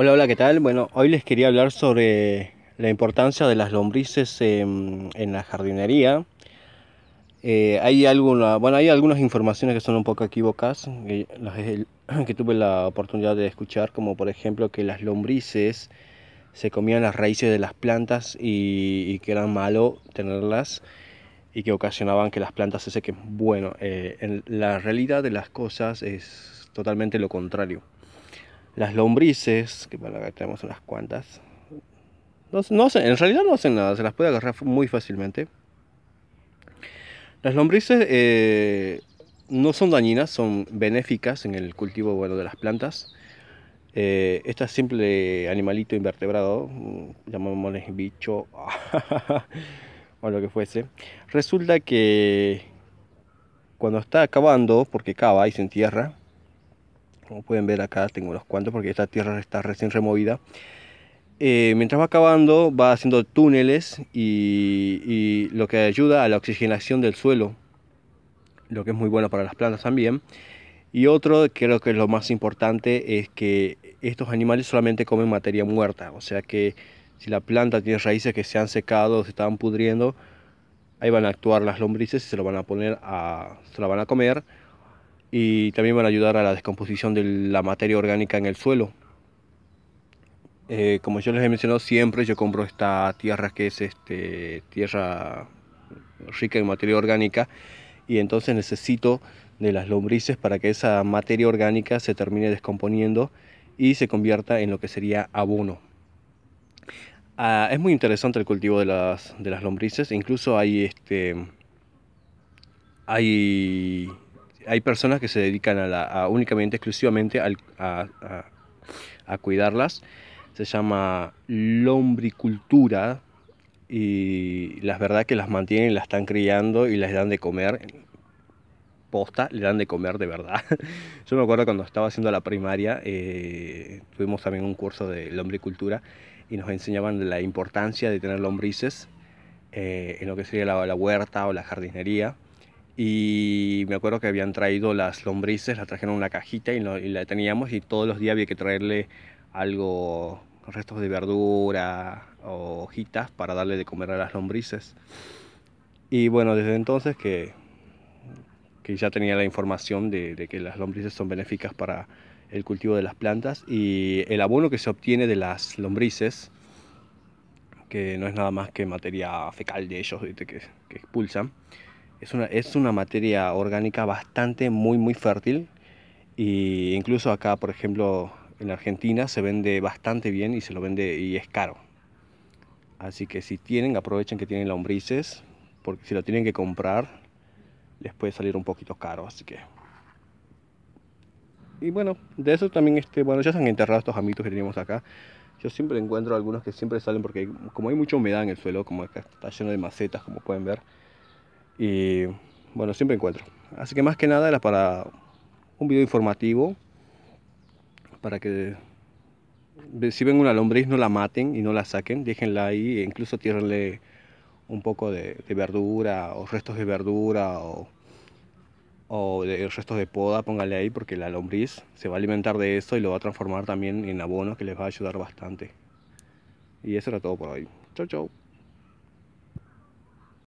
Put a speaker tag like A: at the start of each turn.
A: Hola, hola, ¿qué tal? Bueno, hoy les quería hablar sobre la importancia de las lombrices en, la jardinería. Eh, hay, bueno, hay algunas informaciones que son un poco equivocadas, que, tuve la oportunidad de escuchar, como por ejemplo que las lombrices se comían las raíces de las plantas y, que era malo tenerlas y que ocasionaban que las plantas se sequen. Bueno, eh, en la realidad de las cosas es totalmente lo contrario las lombrices, que bueno, acá tenemos unas cuantas. No, en realidad no hacen nada, se las puede agarrar muy fácilmente. Las lombrices eh, no son dañinas, son benéficas en el cultivo bueno, de las plantas. este simple animalito invertebrado, mm, llamémosle bicho o lo que fuese, resulta que cuando está cavando, porque cava y se entierra, como pueden ver acá tengo unos cuantos porque esta tierra está recién removida. Eh, mientras va acabando va haciendo túneles y, lo que ayuda a la oxigenación del suelo, lo que es muy bueno para las plantas también. Y otro, creo que es lo más importante, es que estos animales solamente comen materia muerta, o sea que si la planta tiene raíces que se han secado o se estaban pudriendo, ahí van a actuar las lombrices y se lo van a poner a, se la van a comer y también van a ayudar a la descomposición de la materia orgánica en el suelo. Eh, como yo les he mencionado siempre, yo compro esta tierra que es este, tierra rica en materia orgánica y entonces necesito de las lombrices para que esa materia orgánica se termine descomponiendo y se convierta en lo que sería abono. Ah, es muy interesante el cultivo de las, de las lombrices, incluso hay, este, hay hay personas que se dedican a, únicamente, exclusivamente al, a, cuidarlas. Se llama lombricultura y la verdad que las mantienen, las están criando y les dan de comer. Posta, le dan de comer de verdad. Yo me acuerdo cuando estaba haciendo la primaria, eh, tuvimos también un curso de lombricultura y nos enseñaban la importancia de tener lombrices eh, en lo que sería la, la huerta o la jardinería y me acuerdo que habían traído las lombrices, las trajeron en una cajita y, la teníamos y todos los días había que traerle algo, restos de verdura o hojitas para darle de comer a las lombrices. Y bueno, desde entonces que, que ya tenía la información de, que las lombrices son benéficas para el cultivo de las plantas y el abono que se obtiene de las lombrices, que no es nada más que materia fecal de ellos que, que expulsan, es una, es una materia orgánica bastante, muy, muy fértil. Y incluso acá, por ejemplo, en Argentina se vende bastante bien y se lo vende y es caro. Así que si tienen, aprovechen que tienen lombrices, porque si lo tienen que comprar, les puede salir un poquito caro, así que... Y bueno, de eso también, este, bueno, ya se han enterrado estos amitos que teníamos acá. Yo siempre encuentro algunos que siempre salen porque como hay mucha humedad en el suelo, como acá está lleno de macetas, como pueden ver, y bueno, siempre encuentro. Así que más que nada era para un video informativo, para que si ven una lombriz no la maten y no la saquen, déjenla ahí e incluso tírenle un poco de, verdura o restos de verdura o, de restos de poda, póngale ahí porque la lombriz se va a alimentar de eso y lo va a transformar también en abono que les va a ayudar bastante. Y eso era todo por hoy. Chau, chau.